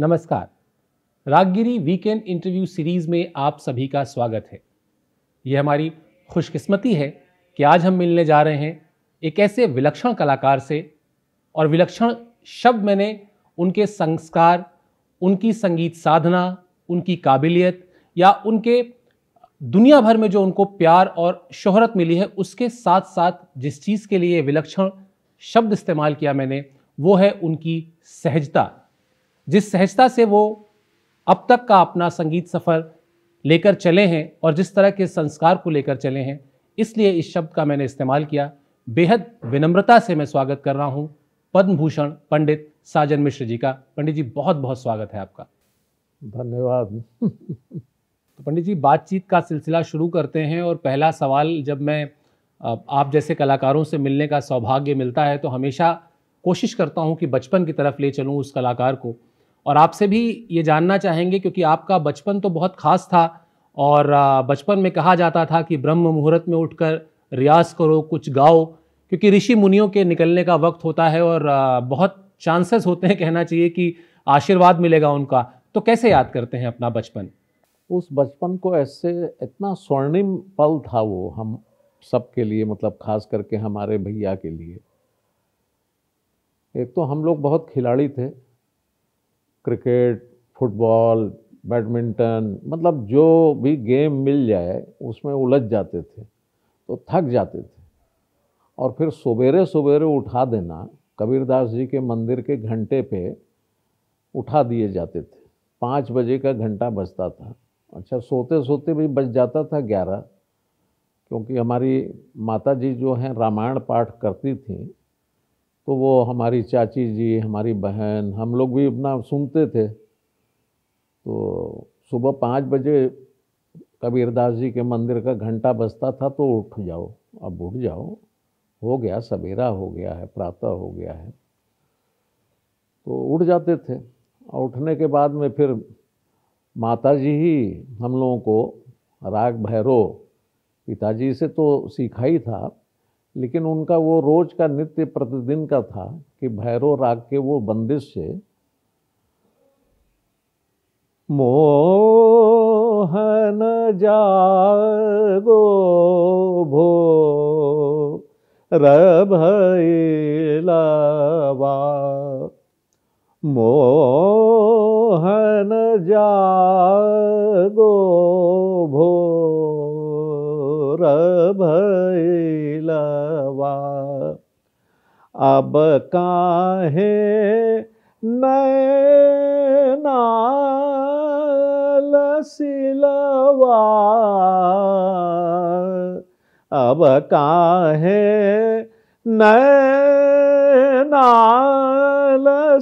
नमस्कार रागगिरी weekend interview series में आप सभी का स्वागत है यह हमारी खुशकिस्मती है कि आज हम मिलने जा रहे हैं एक ऐसे विलक्षण कलाकार से और विलक्षण शब्द मैंने उनके संस्कार उनकी संगीत साधना उनकी काबिलियत या उनके दुनिया भर में जो उनको प्यार और शोहरत मिली है उसके साथ साथ जिस चीज़ के लिए विलक्षण शब्द इस्तेमाल किया मैंने वो है उनकी सहजता जिस सहजता से वो अब तक का अपना संगीत सफ़र लेकर चले हैं और जिस तरह के संस्कार को लेकर चले हैं इसलिए इस शब्द का मैंने इस्तेमाल किया बेहद विनम्रता से मैं स्वागत कर रहा हूँ पद्म भूषण पंडित साजन मिश्र जी का पंडित जी बहुत बहुत स्वागत है आपका धन्यवाद तो पंडित जी बातचीत का सिलसिला शुरू करते हैं और पहला सवाल जब मैं आप जैसे कलाकारों से मिलने का सौभाग्य मिलता है तो हमेशा कोशिश करता हूँ कि बचपन की तरफ ले चलूँ उस कलाकार को और आपसे भी ये जानना चाहेंगे क्योंकि आपका बचपन तो बहुत ख़ास था और बचपन में कहा जाता था कि ब्रह्म मुहूर्त में उठकर रियाज करो कुछ गाओ क्योंकि ऋषि मुनियों के निकलने का वक्त होता है और बहुत चांसेस होते हैं कहना चाहिए कि आशीर्वाद मिलेगा उनका तो कैसे याद करते हैं अपना बचपन उस बचपन को ऐसे इतना स्वर्णिम पल था वो हम सब के लिए मतलब खास करके हमारे भैया के लिए एक तो हम लोग बहुत खिलाड़ी थे क्रिकेट फुटबॉल बैडमिंटन मतलब जो भी गेम मिल जाए उसमें उलझ जाते थे तो थक जाते थे और फिर सवेरे सवेरे उठा देना कबीरदास जी के मंदिर के घंटे पे उठा दिए जाते थे पाँच बजे का घंटा बजता था अच्छा सोते सोते भी बज जाता था ग्यारह क्योंकि हमारी माता जी जो हैं रामायण पाठ करती थी तो वो हमारी चाची जी हमारी बहन हम लोग भी अपना सुनते थे तो सुबह पाँच बजे कबीरदास जी के मंदिर का घंटा बजता था तो उठ जाओ अब उठ जाओ हो गया सवेरा हो गया है प्रातः हो गया है तो उठ जाते थे और उठने के बाद में फिर माता जी ही हम लोगों को राग भैरव पिताजी से तो सीखा ही था लेकिन उनका वो रोज का नित्य प्रतिदिन का था कि भैरव राग के वो बंदिश से मोहन जागो भो रभैलवा मोहन जागो भो भैलवा अब काहे नैना सिलवा अब काहे नैना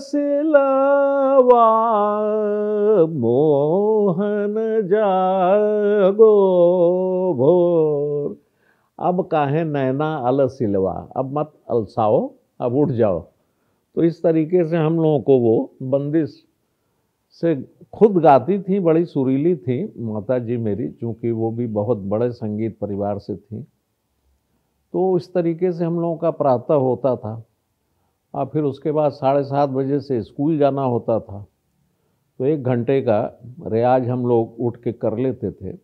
सिलवा मोहन जागो भो अब काहे नैना अलसिलवा अब मत अलसाओ अब उठ जाओ तो इस तरीके से हम लोगों को वो बंदिश से खुद गाती थी बड़ी सुरीली थी माता जी मेरी चूँकि वो भी बहुत बड़े संगीत परिवार से थी तो इस तरीके से हम लोगों का प्रातः होता था और फिर उसके बाद साढ़े सात बजे से स्कूल जाना होता था तो एक घंटे का रियाज हम लोग उठ के कर लेते थे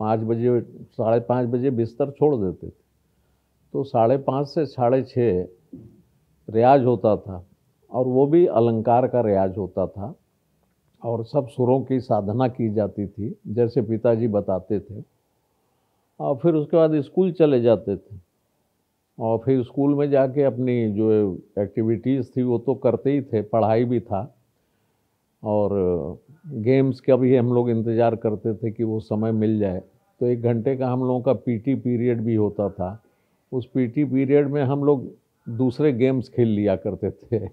पाँच बजे साढ़े पाँच बजे बिस्तर छोड़ देते थे तो साढ़े पाँच से साढ़े छः रियाज होता था और वो भी अलंकार का रियाज होता था और सब सुरों की साधना की जाती थी जैसे पिताजी बताते थे और फिर उसके बाद स्कूल चले जाते थे और फिर स्कूल में जाके अपनी जो एक्टिविटीज़ थी वो तो करते ही थे पढ़ाई भी था और गेम्स का भी हम लोग इंतज़ार करते थे कि वो समय मिल जाए तो एक घंटे का हम लोगों का पीटी पीरियड भी होता था उस पीटी पीरियड में हम लोग दूसरे गेम्स खेल लिया करते थे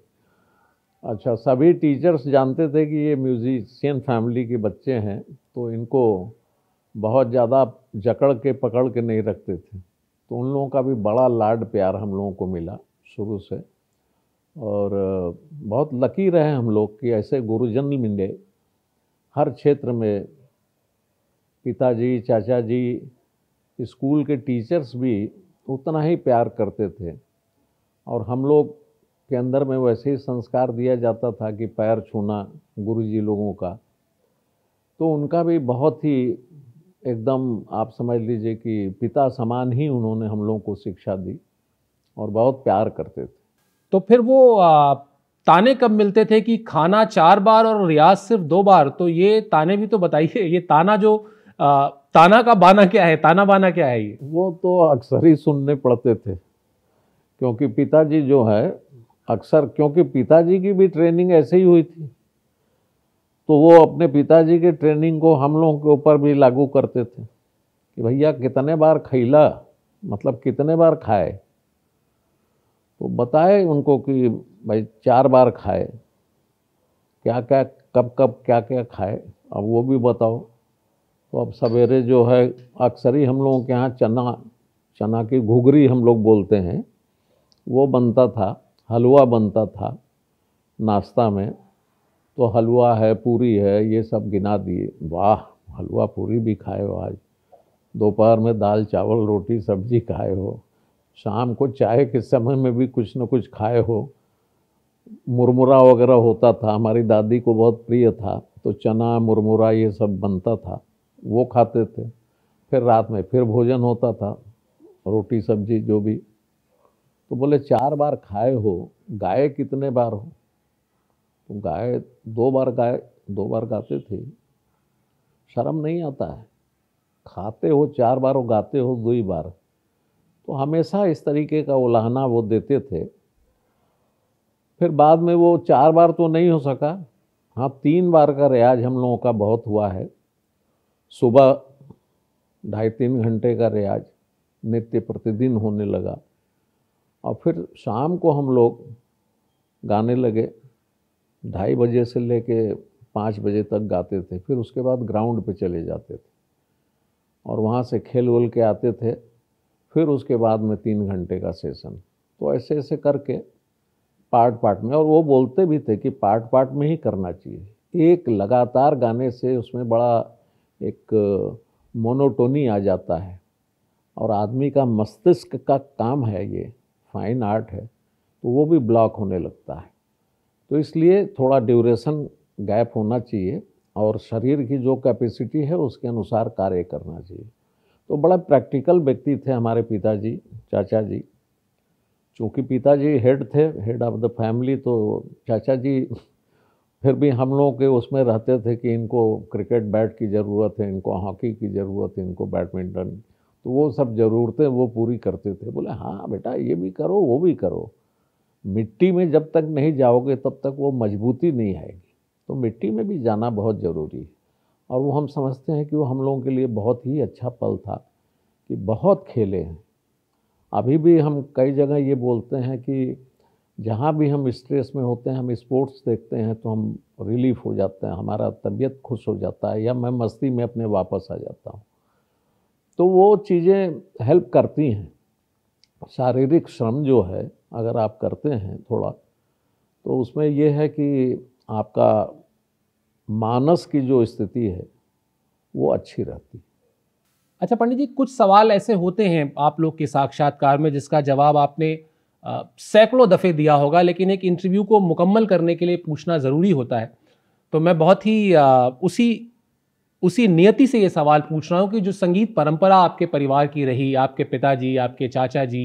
अच्छा सभी टीचर्स जानते थे कि ये म्यूजिशियन फैमिली के बच्चे हैं तो इनको बहुत ज़्यादा जकड़ के पकड़ के नहीं रखते थे तो उन लोगों का भी बड़ा लाड प्यार हम लोगों को मिला शुरू से और बहुत लकी रहे हम लोग कि ऐसे गुरुजन मिले हर क्षेत्र में पिताजी चाचा जी स्कूल के टीचर्स भी उतना ही प्यार करते थे और हम लोग के अंदर में वैसे ही संस्कार दिया जाता था कि पैर छूना गुरुजी लोगों का तो उनका भी बहुत ही एकदम आप समझ लीजिए कि पिता समान ही उन्होंने हम लोगों को शिक्षा दी और बहुत प्यार करते थे तो फिर वो ताने कब मिलते थे कि खाना चार बार और रियाज सिर्फ दो बार तो ये ताने भी तो बताइए ये ताना जो ताना का बाना क्या है ताना बाना क्या है ये वो तो अक्सर ही सुनने पड़ते थे क्योंकि पिताजी जो है अक्सर क्योंकि पिताजी की भी ट्रेनिंग ऐसे ही हुई थी तो वो अपने पिताजी के ट्रेनिंग को हम लोगों के ऊपर भी लागू करते थे कि भैया कितने बार खैला मतलब कितने बार खाए तो बताए उनको कि भाई चार बार खाए क्या क्या कब कब क्या क्या खाए अब वो भी बताओ तो अब सवेरे जो है अक्सर ही हम लोगों के यहाँ चना चना की घुघरी हम लोग बोलते हैं वो बनता था हलवा बनता था नाश्ता में तो हलवा है पूरी है ये सब गिना दिए वाह हलवा पूरी भी खाए हो आज दोपहर में दाल चावल रोटी सब्जी खाए हो शाम को चाय के समय में भी कुछ न कुछ खाए हो मुरमुरा वगैरह होता था हमारी दादी को बहुत प्रिय था तो चना मुरमुरा ये सब बनता था वो खाते थे फिर रात में फिर भोजन होता था रोटी सब्जी जो भी तो बोले चार बार खाए हो गाए कितने बार हो तो गाए दो बार गाए दो बार गाते थे शर्म नहीं आता है खाते हो चार बार हो गाते हो दो ही बार तो हमेशा इस तरीके का उलाहना वो देते थे फिर बाद में वो चार बार तो नहीं हो सका हाँ तीन बार का रियाज हम लोगों का बहुत हुआ है सुबह ढाई तीन घंटे का रियाज नित्य प्रतिदिन होने लगा और फिर शाम को हम लोग गाने लगे ढाई बजे से ले कर पाँच बजे तक गाते थे फिर उसके बाद ग्राउंड पे चले जाते थे और वहाँ से खेल वोल के आते थे फिर उसके बाद में तीन घंटे का सेशन तो ऐसे ऐसे करके पार्ट पार्ट में और वो बोलते भी थे कि पार्ट पार्ट में ही करना चाहिए एक लगातार गाने से उसमें बड़ा एक मोनोटोनी uh, आ जाता है और आदमी का मस्तिष्क का काम है ये फाइन आर्ट है तो वो भी ब्लॉक होने लगता है तो इसलिए थोड़ा ड्यूरेशन गैप होना चाहिए और शरीर की जो कैपेसिटी है उसके अनुसार कार्य करना चाहिए तो बड़ा प्रैक्टिकल व्यक्ति थे हमारे पिताजी चाचा जी चूँकि पिताजी हेड थे हेड ऑफ द फैमिली तो चाचा जी फिर भी हम लोगों के उसमें रहते थे कि इनको क्रिकेट बैट की ज़रूरत है इनको हॉकी की ज़रूरत है इनको बैडमिंटन तो वो सब ज़रूरतें वो पूरी करते थे बोले हाँ बेटा ये भी करो वो भी करो मिट्टी में जब तक नहीं जाओगे तब तक वो मजबूती नहीं आएगी तो मिट्टी में भी जाना बहुत ज़रूरी है और वो हम समझते हैं कि वो हम लोगों के लिए बहुत ही अच्छा पल था कि बहुत खेले हैं अभी भी हम कई जगह ये बोलते हैं कि जहाँ भी हम स्ट्रेस में होते हैं हम स्पोर्ट्स देखते हैं तो हम रिलीफ हो जाते हैं हमारा तबीयत खुश हो जाता है या मैं मस्ती में अपने वापस आ जाता हूँ तो वो चीज़ें हेल्प करती हैं शारीरिक श्रम जो है अगर आप करते हैं थोड़ा तो उसमें यह है कि आपका मानस की जो स्थिति है वो अच्छी रहती है अच्छा पंडित जी कुछ सवाल ऐसे होते हैं आप लोग के साक्षात्कार में जिसका जवाब आपने सैकड़ों दफ़े दिया होगा लेकिन एक इंटरव्यू को मुकम्मल करने के लिए पूछना ज़रूरी होता है तो मैं बहुत ही आ, उसी उसी नियति से ये सवाल पूछ रहा हूँ कि जो संगीत परंपरा आपके परिवार की रही आपके पिताजी आपके चाचा जी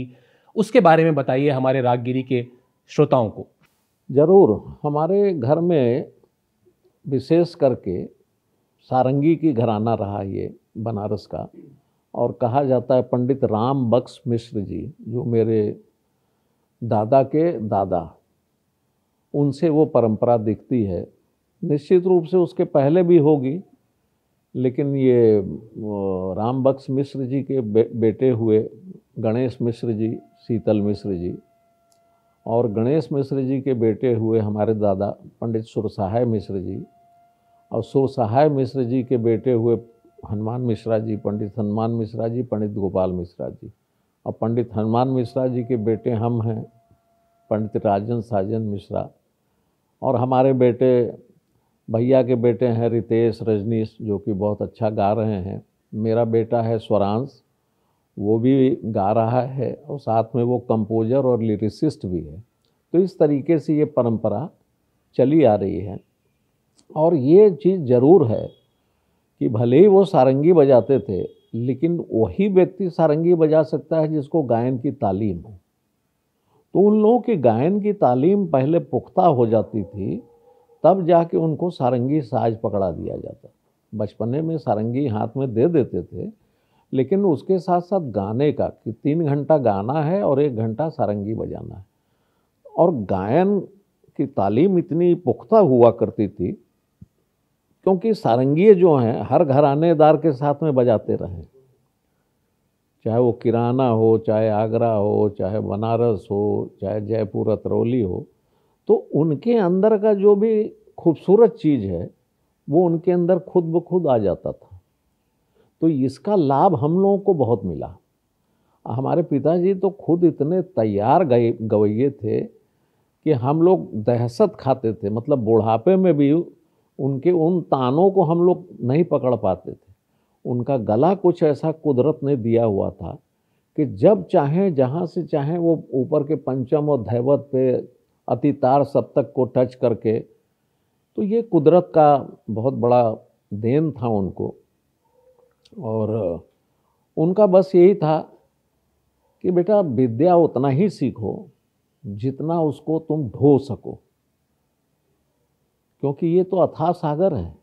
उसके बारे में बताइए हमारे रागगिरी के श्रोताओं को ज़रूर हमारे घर में विशेष करके सारंगी की घराना रहा ये बनारस का और कहा जाता है पंडित राम बक्स मिश्र जी जो मेरे दादा के दादा उनसे वो परंपरा दिखती है निश्चित रूप से उसके पहले भी होगी लेकिन ये राम बक्स मिश्र जी के बे, बेटे हुए गणेश मिश्र जी शीतल मिश्र जी और गणेश मिश्र जी के बेटे हुए हमारे दादा पंडित सुरसाहे मिश्र जी और सुरसहाय मिश्र जी के बेटे हुए हनुमान मिश्रा जी पंडित हनुमान मिश्रा जी पंडित गोपाल मिश्रा जी और पंडित हनुमान मिश्रा जी के बेटे हम हैं पंडित राजन साजन मिश्रा और हमारे बेटे भैया के बेटे हैं रितेश रजनीश जो कि बहुत अच्छा गा रहे हैं मेरा बेटा है स्वरांश वो भी गा रहा है और साथ में वो कंपोजर और लिरिसिस्ट भी है तो इस तरीके से ये परंपरा चली आ रही है और ये चीज़ ज़रूर है कि भले ही वो सारंगी बजाते थे लेकिन वही व्यक्ति सारंगी बजा सकता है जिसको गायन की तालीम हो तो उन लोगों की गायन की तालीम पहले पुख्ता हो जाती थी तब जाके उनको सारंगी साज पकड़ा दिया जाता बचपने में सारंगी हाथ में दे देते थे लेकिन उसके साथ साथ गाने का कि तीन घंटा गाना है और एक घंटा सारंगी बजाना है और गायन की तालीम इतनी पुख्ता हुआ करती थी क्योंकि सारंगीय जो हैं हर घरानेदार के साथ में बजाते रहे चाहे वो किराना हो चाहे आगरा हो चाहे बनारस हो चाहे जयपुर अतरौली हो तो उनके अंदर का जो भी खूबसूरत चीज़ है वो उनके अंदर खुद ब खुद आ जाता था तो इसका लाभ हम लोगों को बहुत मिला हमारे पिताजी तो खुद इतने तैयार गए गवैये थे कि हम लोग दहशत खाते थे मतलब बुढ़ापे में भी उनके उन तानों को हम लोग नहीं पकड़ पाते थे उनका गला कुछ ऐसा कुदरत ने दिया हुआ था कि जब चाहें जहाँ से चाहें वो ऊपर के पंचम और धैवत पे अति तार सप्तक को टच करके तो ये कुदरत का बहुत बड़ा देन था उनको और उनका बस यही था कि बेटा विद्या उतना ही सीखो जितना उसको तुम ढो सको क्योंकि ये तो अथा सागर है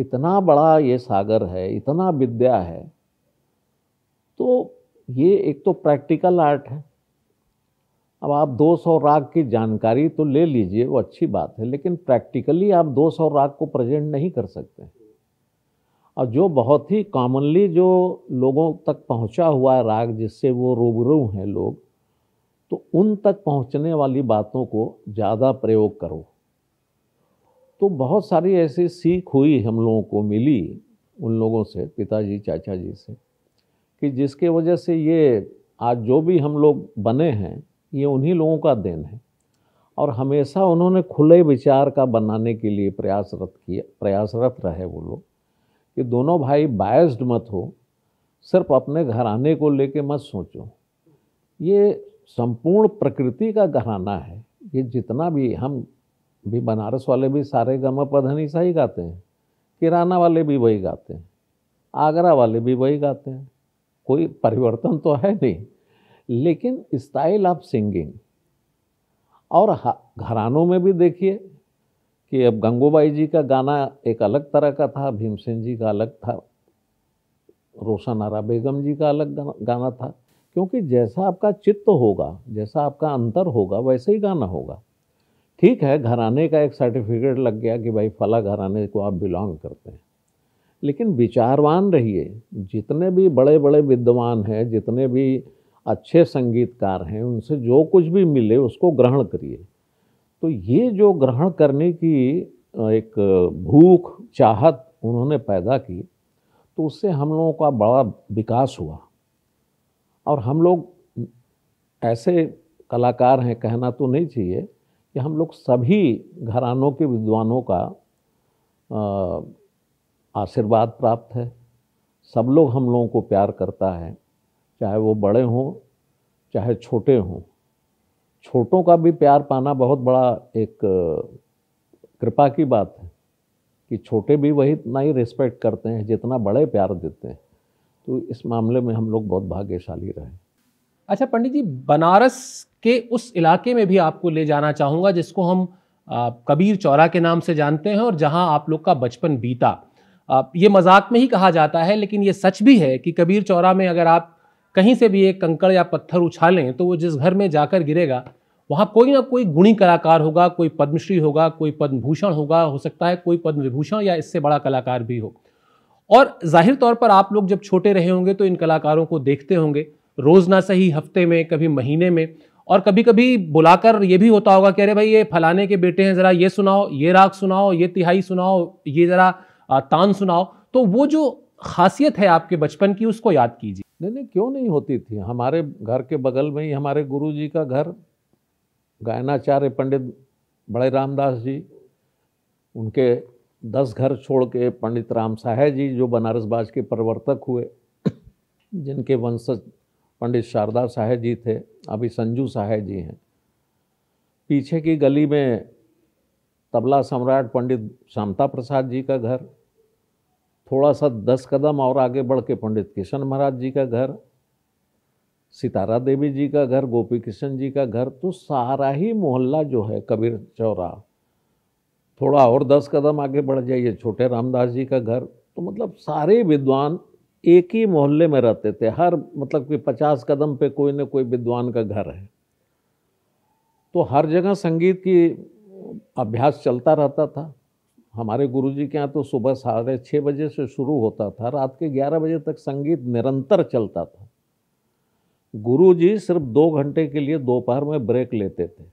इतना बड़ा ये सागर है इतना विद्या है तो ये एक तो प्रैक्टिकल आर्ट है अब आप 200 राग की जानकारी तो ले लीजिए वो अच्छी बात है लेकिन प्रैक्टिकली आप 200 राग को प्रेजेंट नहीं कर सकते और जो बहुत ही कॉमनली जो लोगों तक पहुंचा हुआ है राग जिससे वो रूबरू हैं लोग तो उन तक पहुंचने वाली बातों को ज़्यादा प्रयोग करो तो बहुत सारी ऐसी सीख हुई हम लोगों को मिली उन लोगों से पिताजी चाचा जी से कि जिसके वजह से ये आज जो भी हम लोग बने हैं ये उन्हीं लोगों का देन है और हमेशा उन्होंने खुले विचार का बनाने के लिए प्रयासरत किया प्रयासरत रहे वो लोग कि दोनों भाई बायस्ड मत हो सिर्फ अपने घराने को लेके मत सोचो ये संपूर्ण प्रकृति का घराना है ये जितना भी हम भी बनारस वाले भी सारे गमा सा ही गाते हैं किराना वाले भी वही गाते हैं आगरा वाले भी वही गाते हैं कोई परिवर्तन तो है नहीं लेकिन स्टाइल ऑफ सिंगिंग और घरानों में भी देखिए कि अब गंगूबाई जी का गाना एक अलग तरह का था भीमसेन जी का अलग था रोशन आरा बेगम जी का अलग गाना था क्योंकि जैसा आपका चित्त होगा जैसा आपका अंतर होगा वैसे ही गाना होगा ठीक है घराने का एक सर्टिफिकेट लग गया कि भाई फला घराने को आप बिलोंग करते हैं लेकिन विचारवान रहिए जितने भी बड़े बड़े विद्वान हैं जितने भी अच्छे संगीतकार हैं उनसे जो कुछ भी मिले उसको ग्रहण करिए तो ये जो ग्रहण करने की एक भूख चाहत उन्होंने पैदा की तो उससे हम लोगों का बड़ा विकास हुआ और हम लोग ऐसे कलाकार हैं कहना तो नहीं चाहिए कि हम लोग सभी घरानों के विद्वानों का आशीर्वाद प्राप्त है सब लोग हम लोगों को प्यार करता है चाहे वो बड़े हों चाहे छोटे हों छोटों का भी प्यार पाना बहुत बड़ा एक कृपा की बात है कि छोटे भी वही इतना ही रिस्पेक्ट करते हैं जितना बड़े प्यार देते हैं तो इस मामले में हम लोग बहुत भाग्यशाली रहे अच्छा पंडित जी बनारस के उस इलाके में भी आपको ले जाना चाहूँगा जिसको हम कबीर चौरा के नाम से जानते हैं और जहाँ आप लोग का बचपन बीता ये मजाक में ही कहा जाता है लेकिन ये सच भी है कि कबीर चौरा में अगर आप कहीं से भी एक कंकड़ या पत्थर उछालें तो वो जिस घर में जाकर गिरेगा वहाँ कोई ना कोई गुणी कलाकार होगा कोई पद्मश्री होगा कोई पद्म भूषण होगा हो सकता है कोई पद्म विभूषण या इससे बड़ा कलाकार भी हो और जाहिर तौर पर आप लोग जब छोटे रहे होंगे तो इन कलाकारों को देखते होंगे रोज़ ना सही हफ्ते में कभी महीने में और कभी कभी बुलाकर ये भी होता होगा कि अरे भाई ये फलाने के बेटे हैं ज़रा ये सुनाओ ये राग सुनाओ ये तिहाई सुनाओ ये ज़रा तान सुनाओ तो वो जो खासियत है आपके बचपन की उसको याद कीजिए नहीं नहीं क्यों नहीं होती थी हमारे घर के बगल में ही हमारे गुरु जी का घर गायनाचार्य पंडित बड़े रामदास जी उनके दस घर छोड़ के पंडित राम साहे जी जो बनारस बाज के प्रवर्तक हुए जिनके वंशज पंडित शारदा साहेब जी थे अभी संजू साहे जी हैं पीछे की गली में तबला सम्राट पंडित शांता प्रसाद जी का घर थोड़ा सा दस कदम और आगे बढ़ के पंडित किशन महाराज जी का घर सितारा देवी जी का घर गोपी किशन जी का घर तो सारा ही मोहल्ला जो है कबीर चौरा थोड़ा और दस कदम आगे बढ़ जाइए छोटे रामदास जी का घर तो मतलब सारे विद्वान एक ही मोहल्ले में रहते थे हर मतलब कि पचास कदम पे कोई ना कोई विद्वान का घर है तो हर जगह संगीत की अभ्यास चलता रहता था हमारे गुरुजी के यहाँ तो सुबह साढ़े छः बजे से शुरू होता था रात के ग्यारह बजे तक संगीत निरंतर चलता था गुरुजी सिर्फ दो घंटे के लिए दोपहर में ब्रेक लेते थे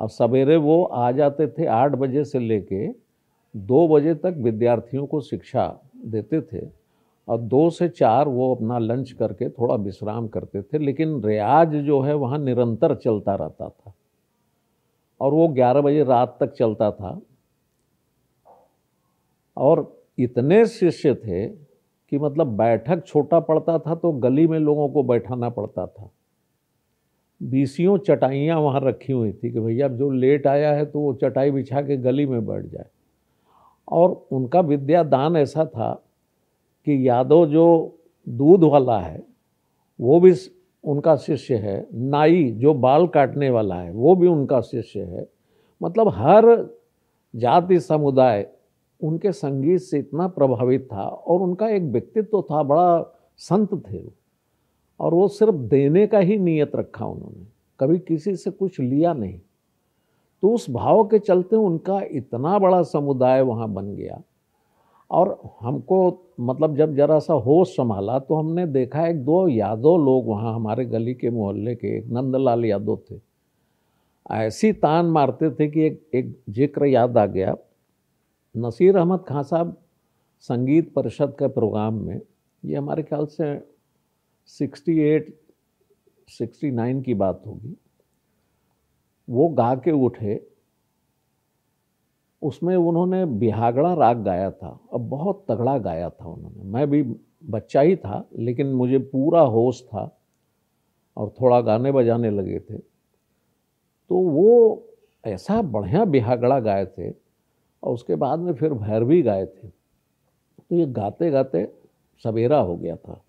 अब सवेरे वो आ जाते थे आठ बजे से लेके दो बजे तक विद्यार्थियों को शिक्षा देते थे और दो से चार वो अपना लंच करके थोड़ा विश्राम करते थे लेकिन रियाज जो है वहाँ निरंतर चलता रहता था और वो ग्यारह बजे रात तक चलता था और इतने शिष्य थे कि मतलब बैठक छोटा पड़ता था तो गली में लोगों को बैठाना पड़ता था बीसियों चटाइयाँ वहाँ रखी हुई थी कि भैया जो लेट आया है तो वो चटाई बिछा के गली में बैठ जाए और उनका विद्यादान ऐसा था कि यादव जो दूध वाला है वो भी उनका शिष्य है नाई जो बाल काटने वाला है वो भी उनका शिष्य है मतलब हर जाति समुदाय उनके संगीत से इतना प्रभावित था और उनका एक व्यक्तित्व तो था बड़ा संत थे वो और वो सिर्फ देने का ही नियत रखा उन्होंने कभी किसी से कुछ लिया नहीं तो उस भाव के चलते उनका इतना बड़ा समुदाय वहाँ बन गया और हमको मतलब जब ज़रा सा होश संभाला तो हमने देखा एक दो यादव लोग वहाँ हमारे गली के मोहल्ले के एक नंदलाल यादव थे ऐसी तान मारते थे कि एक एक जिक्र याद आ गया नसीर अहमद खां साहब संगीत परिषद के प्रोग्राम में ये हमारे ख्याल से 68, 69 की बात होगी वो गा के उठे उसमें उन्होंने बिहागड़ा राग गाया था और बहुत तगड़ा गाया था उन्होंने मैं भी बच्चा ही था लेकिन मुझे पूरा होश था और थोड़ा गाने बजाने लगे थे तो वो ऐसा बढ़िया बिहागड़ा गाए थे और उसके बाद में फिर भैरवी गाए थे तो ये गाते गाते सवेरा हो गया था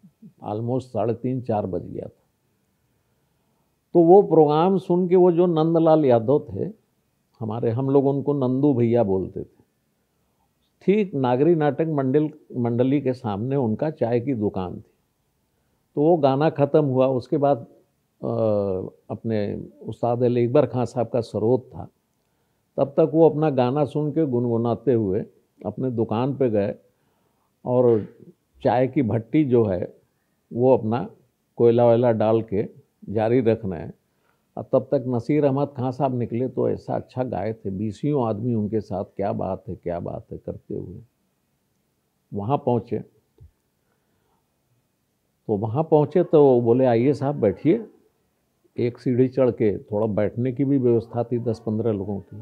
ऑलमोस्ट साढ़े तीन चार बज गया था तो वो प्रोग्राम सुन के वो जो नंदलाल यादव थे हमारे हम लोग उनको नंदू भैया बोलते थे ठीक नागरी नाटक मंडल मंडली के सामने उनका चाय की दुकान थी तो वो गाना ख़त्म हुआ उसके बाद आ, अपने उस्ताद अली इकबर खां साहब का सरोत था तब तक वो अपना गाना सुन के गुनगुनाते हुए अपने दुकान पे गए और चाय की भट्टी जो है वो अपना कोयला वयला डाल के जारी रखना है और तब तक नसीर अहमद खां साहब निकले तो ऐसा अच्छा गाए थे बीसियों आदमी उनके साथ क्या बात है क्या बात है करते हुए वहाँ पहुँचे तो वहाँ पहुँचे तो बोले आइए साहब बैठिए एक सीढ़ी चढ़ के थोड़ा बैठने की भी व्यवस्था थी दस पंद्रह लोगों की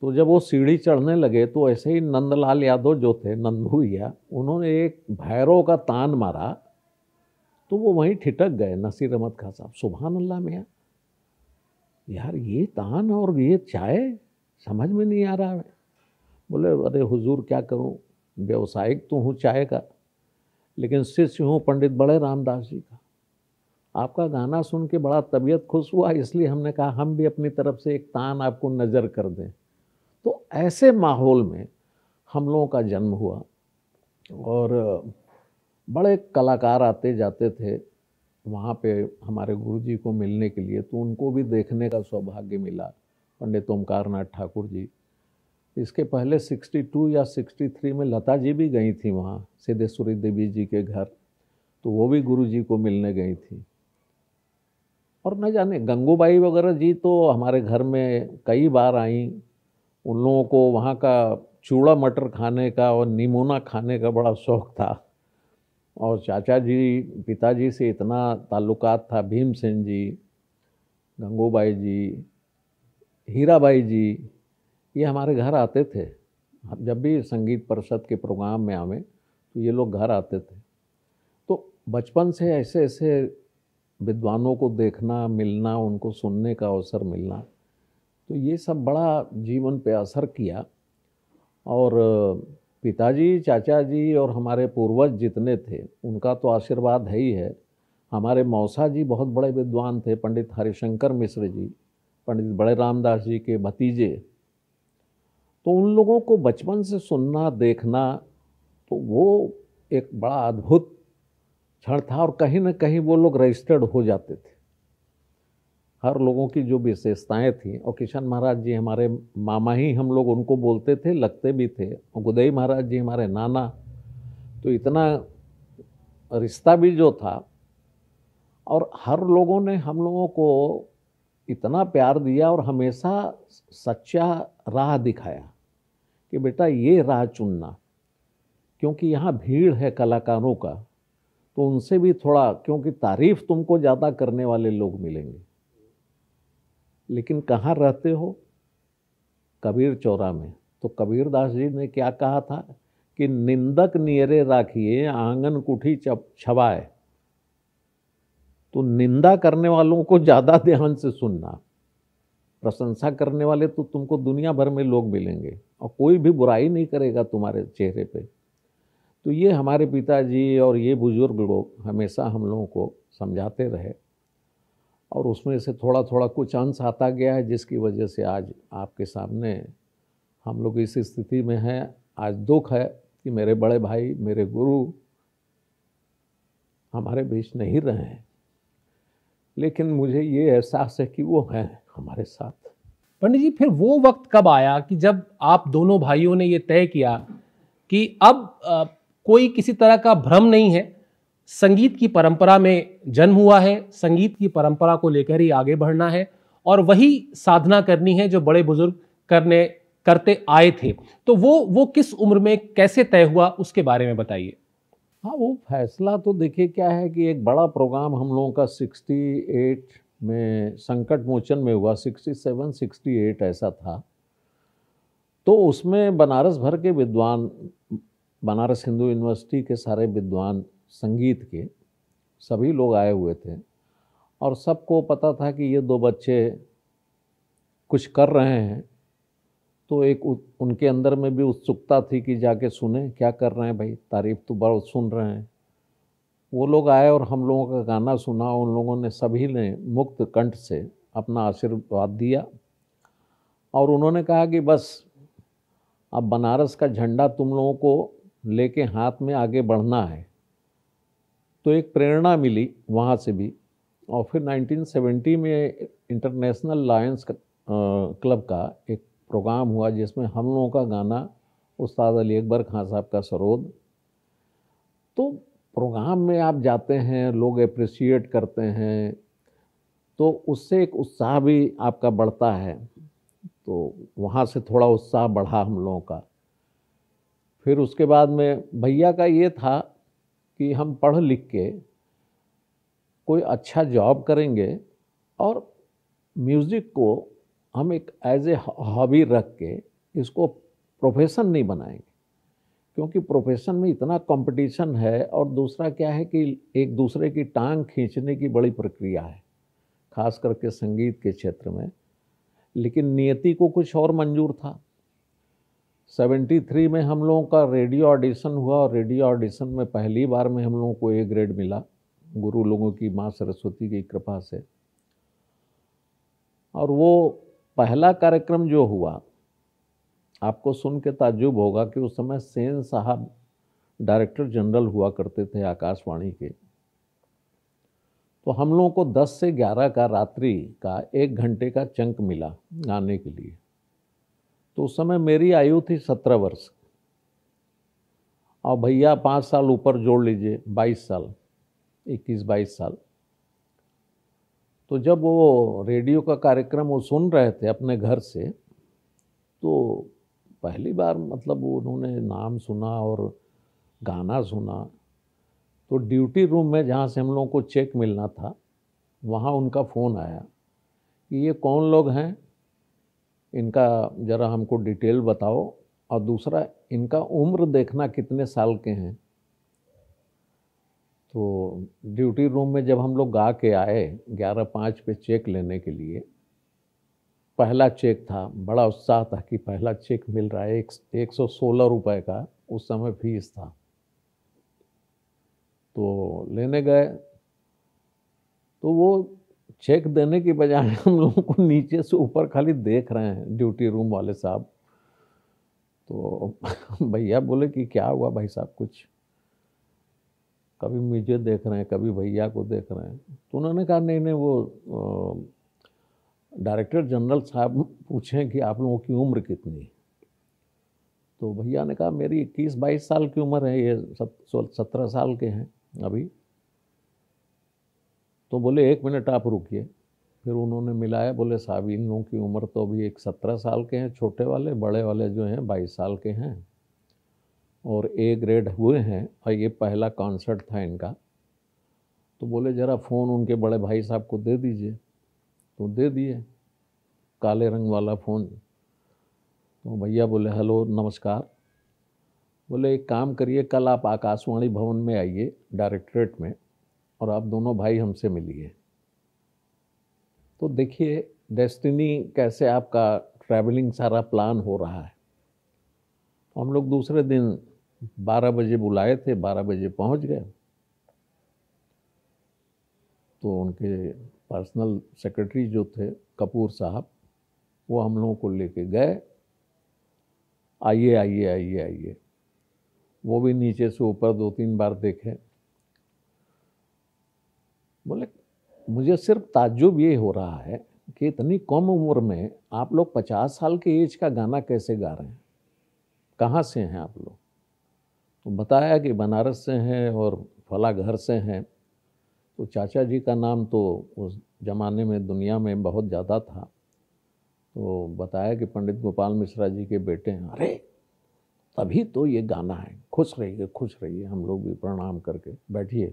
तो जब वो सीढ़ी चढ़ने लगे तो ऐसे ही नंदलाल यादव जो थे नंदू या उन्होंने एक भैरव का तान मारा तो वो वहीं ठिटक गए नसीर अहमद खान साहब सुबहान अल्लाह मियाँ यार ये तान और ये चाय समझ में नहीं आ रहा है बोले अरे हुजूर क्या करूँ व्यवसायिक तो हूँ चाय का लेकिन शिष्य हूँ पंडित बड़े रामदास जी का आपका गाना सुन के बड़ा तबीयत खुश हुआ इसलिए हमने कहा हम भी अपनी तरफ से एक तान आपको नज़र कर दें तो ऐसे माहौल में हम लोगों का जन्म हुआ और बड़े कलाकार आते जाते थे वहाँ पे हमारे गुरु जी को मिलने के लिए तो उनको भी देखने का सौभाग्य मिला पंडित ओमकार नाथ ठाकुर जी इसके पहले 62 या 63 में लता जी भी गई थी वहाँ सिद्धेश्वरी देवी जी के घर तो वो भी गुरु जी को मिलने गई थी और न जाने गंगूबाई वगैरह जी तो हमारे घर में कई बार आई उन लोगों को वहाँ का चूड़ा मटर खाने का और नीमोना खाने का बड़ा शौक़ था और चाचा जी पिताजी से इतना ताल्लुकात था भीमसेन जी गंगूबाई जी हीराबाई जी ये हमारे घर आते थे जब भी संगीत परिषद के प्रोग्राम में आवे तो ये लोग घर आते थे तो बचपन से ऐसे ऐसे विद्वानों को देखना मिलना उनको सुनने का अवसर मिलना तो ये सब बड़ा जीवन पे असर किया और पिताजी चाचा जी और हमारे पूर्वज जितने थे उनका तो आशीर्वाद है ही है हमारे मौसा जी बहुत बड़े विद्वान थे पंडित हरिशंकर मिश्र जी पंडित बड़े रामदास जी के भतीजे तो उन लोगों को बचपन से सुनना देखना तो वो एक बड़ा अद्भुत क्षण था और कहीं ना कहीं वो लोग रजिस्टर्ड हो जाते थे हर लोगों की जो विशेषताएं थी और किशन महाराज जी हमारे मामा ही हम लोग उनको बोलते थे लगते भी थे और गुदई महाराज जी हमारे नाना तो इतना रिश्ता भी जो था और हर लोगों ने हम लोगों को इतना प्यार दिया और हमेशा सच्चा राह दिखाया कि बेटा ये राह चुनना क्योंकि यहाँ भीड़ है कलाकारों का तो उनसे भी थोड़ा क्योंकि तारीफ़ तुमको ज़्यादा करने वाले लोग मिलेंगे लेकिन कहाँ रहते हो कबीर चौरा में तो कबीरदास जी ने क्या कहा था कि निंदक नियरे राखिए आंगन कुठी छबाए छवाए तो निंदा करने वालों को ज़्यादा ध्यान से सुनना प्रशंसा करने वाले तो तुमको दुनिया भर में लोग मिलेंगे और कोई भी बुराई नहीं करेगा तुम्हारे चेहरे पे तो ये हमारे पिताजी और ये बुज़ुर्ग लोग हमेशा हम लोगों को समझाते रहे और उसमें से थोड़ा थोड़ा कुछ अंश आता गया है जिसकी वजह से आज आपके सामने हम लोग इस स्थिति में हैं आज दुख है कि मेरे बड़े भाई मेरे गुरु हमारे बीच नहीं रहे हैं लेकिन मुझे ये एहसास है कि वो हैं हमारे साथ पंडित जी फिर वो वक्त कब आया कि जब आप दोनों भाइयों ने ये तय किया कि अब आ, कोई किसी तरह का भ्रम नहीं है संगीत की परंपरा में जन्म हुआ है संगीत की परंपरा को लेकर ही आगे बढ़ना है और वही साधना करनी है जो बड़े बुजुर्ग करने करते आए थे तो वो वो किस उम्र में कैसे तय हुआ उसके बारे में बताइए हाँ वो फैसला तो देखिए क्या है कि एक बड़ा प्रोग्राम हम लोगों का 68 में संकट मोचन में हुआ 67 68 ऐसा था तो उसमें बनारस भर के विद्वान बनारस हिंदू यूनिवर्सिटी के सारे विद्वान संगीत के सभी लोग आए हुए थे और सबको पता था कि ये दो बच्चे कुछ कर रहे हैं तो एक उनके अंदर में भी उत्सुकता थी कि जाके सुने क्या कर रहे हैं भाई तारीफ तो बहुत सुन रहे हैं वो लोग आए और हम लोगों का गाना सुना उन लोगों ने सभी ने मुक्त कंठ से अपना आशीर्वाद दिया और उन्होंने कहा कि बस अब बनारस का झंडा तुम लोगों को लेके हाथ में आगे बढ़ना है तो एक प्रेरणा मिली वहाँ से भी और फिर 1970 में इंटरनेशनल लायंस क्लब का एक प्रोग्राम हुआ जिसमें हम लोगों का गाना उस्ताद अली अकबर खान साहब का सरोद तो प्रोग्राम में आप जाते हैं लोग अप्रिशिएट करते हैं तो उससे एक उत्साह भी आपका बढ़ता है तो वहाँ से थोड़ा उत्साह बढ़ा हम लोगों का फिर उसके बाद में भैया का ये था कि हम पढ़ लिख के कोई अच्छा जॉब करेंगे और म्यूज़िक को हम एक एज ए हॉबी रख के इसको प्रोफेशन नहीं बनाएंगे क्योंकि प्रोफेशन में इतना कंपटीशन है और दूसरा क्या है कि एक दूसरे की टांग खींचने की बड़ी प्रक्रिया है खास करके संगीत के क्षेत्र में लेकिन नियति को कुछ और मंजूर था 73 में हम लोगों का रेडियो ऑडिशन हुआ और रेडियो ऑडिशन में पहली बार में हम लोगों को ए ग्रेड मिला गुरु लोगों की माँ सरस्वती की कृपा से और वो पहला कार्यक्रम जो हुआ आपको सुन के ताजुब होगा कि उस समय सेन साहब डायरेक्टर जनरल हुआ करते थे आकाशवाणी के तो हम लोगों को 10 से 11 का रात्रि का एक घंटे का चंक मिला गाने के लिए तो उस समय मेरी आयु थी सत्रह वर्ष और भैया पाँच साल ऊपर जोड़ लीजिए बाईस साल इक्कीस बाईस साल तो जब वो रेडियो का कार्यक्रम वो सुन रहे थे अपने घर से तो पहली बार मतलब उन्होंने नाम सुना और गाना सुना तो ड्यूटी रूम में जहाँ से हम लोगों को चेक मिलना था वहाँ उनका फ़ोन आया कि ये कौन लोग हैं इनका ज़रा हमको डिटेल बताओ और दूसरा इनका उम्र देखना कितने साल के हैं तो ड्यूटी रूम में जब हम लोग गा के आए ग्यारह पाँच पे चेक लेने के लिए पहला चेक था बड़ा उत्साह था कि पहला चेक मिल रहा है एक एक सौ सोलह रुपये का उस समय फीस था तो लेने गए तो वो चेक देने की बजाय हम लोगों को नीचे से ऊपर खाली देख रहे हैं ड्यूटी रूम वाले साहब तो भैया बोले कि क्या हुआ भाई साहब कुछ कभी मुझे देख रहे हैं कभी भैया को देख रहे हैं तो उन्होंने कहा नहीं नहीं वो डायरेक्टर जनरल साहब पूछें कि आप लोगों की उम्र कितनी तो भैया ने कहा मेरी इक्कीस बाईस साल की उम्र है ये सत्रह साल के हैं अभी तो बोले एक मिनट आप रुकिए फिर उन्होंने मिलाया बोले साहब इन लोगों की उम्र तो अभी एक सत्रह साल के हैं छोटे वाले बड़े वाले जो हैं बाईस साल के हैं और ए ग्रेड हुए हैं और ये पहला कॉन्सर्ट था इनका तो बोले ज़रा फ़ोन उनके बड़े भाई साहब को दे दीजिए तो दे दिए काले रंग वाला फ़ोन तो भैया बोले हेलो नमस्कार बोले एक काम करिए कल आप आकाशवाणी भवन में आइए डायरेक्टरेट में और आप दोनों भाई हमसे मिलिए तो देखिए डेस्टिनी कैसे आपका ट्रैवलिंग सारा प्लान हो रहा है हम लोग दूसरे दिन 12 बजे बुलाए थे 12 बजे पहुंच गए तो उनके पर्सनल सेक्रेटरी जो थे कपूर साहब वो हम लोगों को लेके गए आइए आइए आइए आइए वो भी नीचे से ऊपर दो तीन बार देखे बोले मुझे सिर्फ ताज्जुब ये हो रहा है कि इतनी कम उम्र में आप लोग पचास साल के एज का गाना कैसे गा रहे हैं कहाँ से हैं आप लोग तो बताया कि बनारस से हैं और फला घर से हैं तो चाचा जी का नाम तो उस ज़माने में दुनिया में बहुत ज़्यादा था तो बताया कि पंडित गोपाल मिश्रा जी के बेटे हैं अरे तभी तो ये गाना है खुश रहिए खुश रहिए हम लोग भी प्रणाम करके बैठिए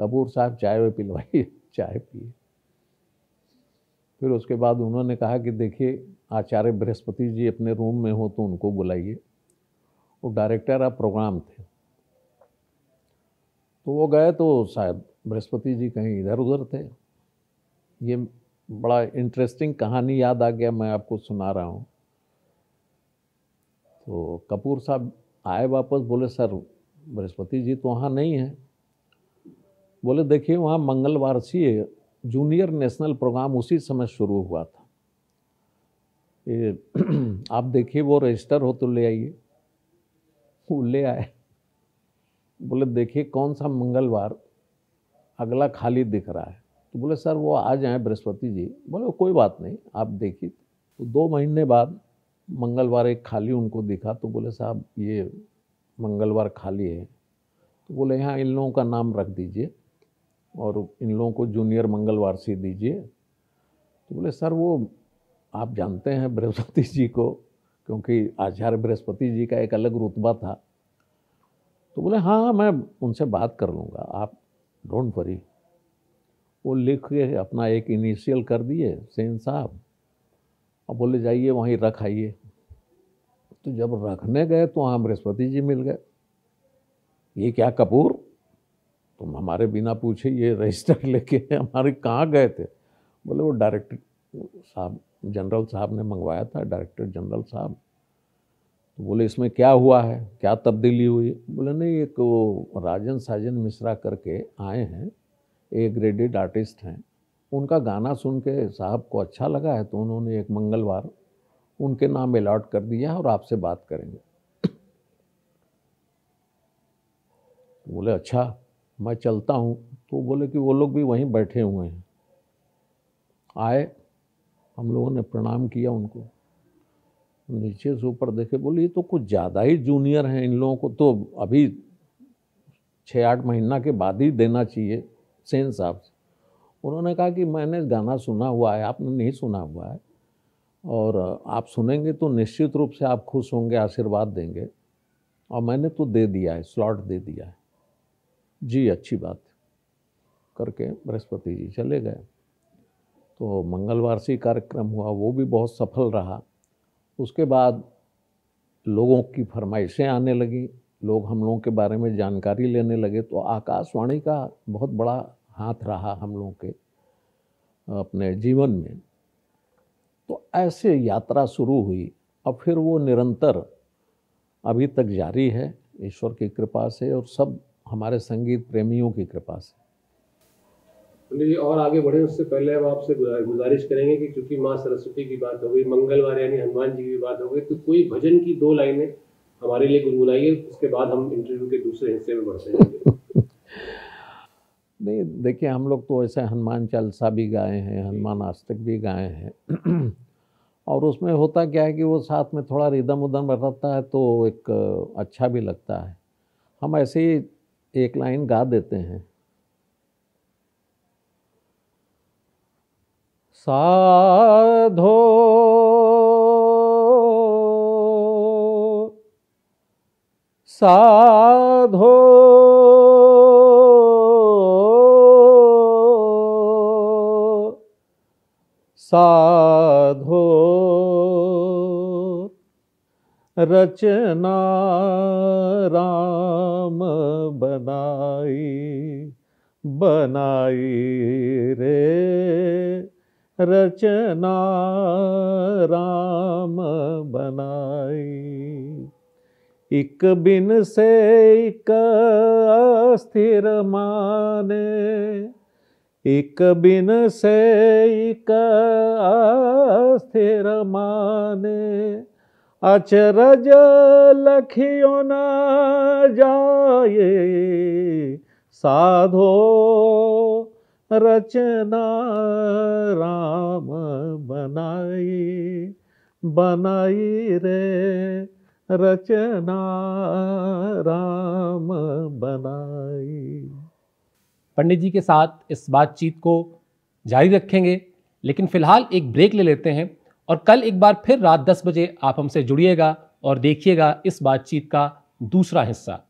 कपूर साहब चाय में पिलवाइए चाय पिए फिर उसके बाद उन्होंने कहा कि देखिए आचार्य बृहस्पति जी अपने रूम में हो तो उनको बुलाइए वो डायरेक्टर ऑफ प्रोग्राम थे तो वो गए तो शायद बृहस्पति जी कहीं इधर उधर थे ये बड़ा इंटरेस्टिंग कहानी याद आ गया मैं आपको सुना रहा हूँ तो कपूर साहब आए वापस बोले सर बृहस्पति जी तो वहाँ नहीं हैं बोले देखिए वहाँ मंगलवार से जूनियर नेशनल प्रोग्राम उसी समय शुरू हुआ था ये आप देखिए वो रजिस्टर हो तो ले आइए वो ले आए बोले देखिए कौन सा मंगलवार अगला खाली दिख रहा है तो बोले सर वो आ जाए बृहस्पति जी बोले कोई बात नहीं आप देखिए तो दो महीने बाद मंगलवार एक खाली उनको दिखा तो बोले साहब ये मंगलवार खाली है तो बोले यहाँ इन लोगों का नाम रख दीजिए और इन लोगों को जूनियर मंगलवार से दीजिए तो बोले सर वो आप जानते हैं बृहस्पति जी को क्योंकि आचार्य बृहस्पति जी का एक अलग रुतबा था तो बोले हाँ, हाँ मैं उनसे बात कर लूँगा आप डोंट वरी वो लिख के अपना एक इनिशियल कर दिए सेन साहब और बोले जाइए वहीं रख आइए तो जब रखने गए तो वहाँ बृहस्पति जी मिल गए ये क्या कपूर तुम हमारे बिना पूछे ये रजिस्टर लेके हमारे कहाँ गए थे बोले वो डायरेक्टर साहब जनरल साहब ने मंगवाया था डायरेक्टर जनरल साहब तो बोले इसमें क्या हुआ है क्या तब्दीली हुई बोले नहीं एक वो राजन साजन मिश्रा करके आए हैं ए ग्रेडेड आर्टिस्ट हैं उनका गाना सुन के साहब को अच्छा लगा है तो उन्होंने एक मंगलवार उनके नाम अलॉट कर दिया और आपसे बात करेंगे बोले अच्छा मैं चलता हूँ तो बोले कि वो लोग भी वहीं बैठे हुए हैं आए हम लोगों ने प्रणाम किया उनको नीचे से ऊपर देखे बोले ये तो कुछ ज़्यादा ही जूनियर हैं इन लोगों को तो अभी छः आठ महीना के बाद ही देना चाहिए सेन साहब से उन्होंने कहा कि मैंने गाना सुना हुआ है आपने नहीं सुना हुआ है और आप सुनेंगे तो निश्चित रूप से आप खुश होंगे आशीर्वाद देंगे और मैंने तो दे दिया है स्लॉट दे दिया है जी अच्छी बात करके बृहस्पति जी चले गए तो मंगलवार से कार्यक्रम हुआ वो भी बहुत सफल रहा उसके बाद लोगों की फरमाइशें आने लगी लोग हम लोगों के बारे में जानकारी लेने लगे तो आकाशवाणी का बहुत बड़ा हाथ रहा हम लोगों के अपने जीवन में तो ऐसे यात्रा शुरू हुई और फिर वो निरंतर अभी तक जारी है ईश्वर की कृपा से और सब हमारे संगीत प्रेमियों की कृपा से पंडित जी और आगे बढ़े उससे पहले हम आपसे गुजारिश करेंगे कि क्योंकि माँ सरस्वती की बात हो गई मंगलवार यानी हनुमान जी की बात हो गई तो कोई भजन की दो लाइनें हमारे लिए गुनगुनाइए उसके बाद हम इंटरव्यू के दूसरे हिस्से में बढ़ते हैं नहीं देखिए हम लोग तो ऐसे हनुमान चालीसा भी गाए हैं हनुमान आस्तिक भी गाए हैं और उसमें होता क्या है कि वो साथ में थोड़ा रिदम उदम रहता है तो एक अच्छा भी लगता है हम ऐसे ही एक लाइन गा देते हैं साधो साधो साधो रचना राम बनाई बनाई रे रचना राम बनाई इक बिन से इक अस्थिर माने इक बिन से इक अस्थिर माने अचरज लखियो न जाए साधो रचना राम बनाई बनाई रे रचना राम बनाई पंडित जी के साथ इस बातचीत को जारी रखेंगे लेकिन फिलहाल एक ब्रेक ले लेते हैं और कल एक बार फिर रात दस बजे आप हमसे जुड़िएगा और देखिएगा इस बातचीत का दूसरा हिस्सा